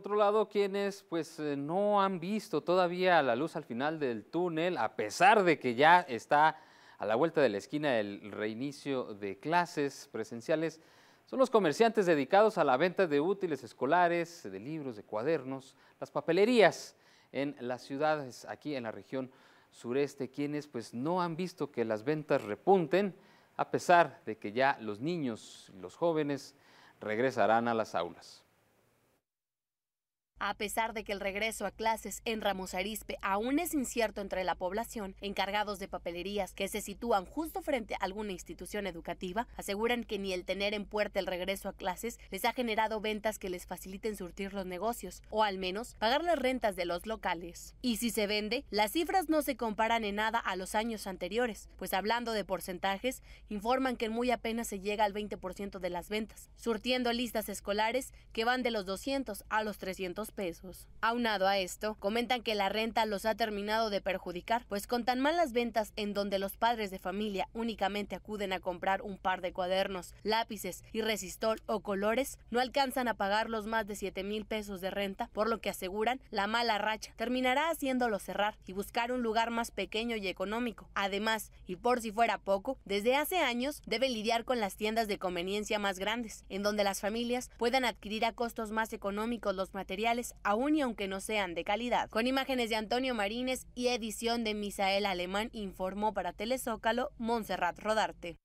otro lado, quienes pues eh, no han visto todavía la luz al final del túnel, a pesar de que ya está a la vuelta de la esquina el reinicio de clases presenciales, son los comerciantes dedicados a la venta de útiles escolares, de libros, de cuadernos, las papelerías en las ciudades aquí en la región sureste, quienes pues no han visto que las ventas repunten, a pesar de que ya los niños y los jóvenes regresarán a las aulas. A pesar de que el regreso a clases en Ramos Arispe aún es incierto entre la población, encargados de papelerías que se sitúan justo frente a alguna institución educativa aseguran que ni el tener en puerta el regreso a clases les ha generado ventas que les faciliten surtir los negocios o al menos pagar las rentas de los locales. Y si se vende, las cifras no se comparan en nada a los años anteriores, pues hablando de porcentajes, informan que muy apenas se llega al 20% de las ventas, surtiendo listas escolares que van de los 200 a los 300 pesos. Aunado a esto, comentan que la renta los ha terminado de perjudicar, pues con tan malas ventas en donde los padres de familia únicamente acuden a comprar un par de cuadernos, lápices y resistor o colores, no alcanzan a pagar los más de 7 mil pesos de renta, por lo que aseguran la mala racha terminará haciéndolo cerrar y buscar un lugar más pequeño y económico. Además, y por si fuera poco, desde hace años deben lidiar con las tiendas de conveniencia más grandes, en donde las familias puedan adquirir a costos más económicos los materiales aún y aunque no sean de calidad. Con imágenes de Antonio Marines y edición de Misael Alemán informó para Telezócalo Montserrat Rodarte.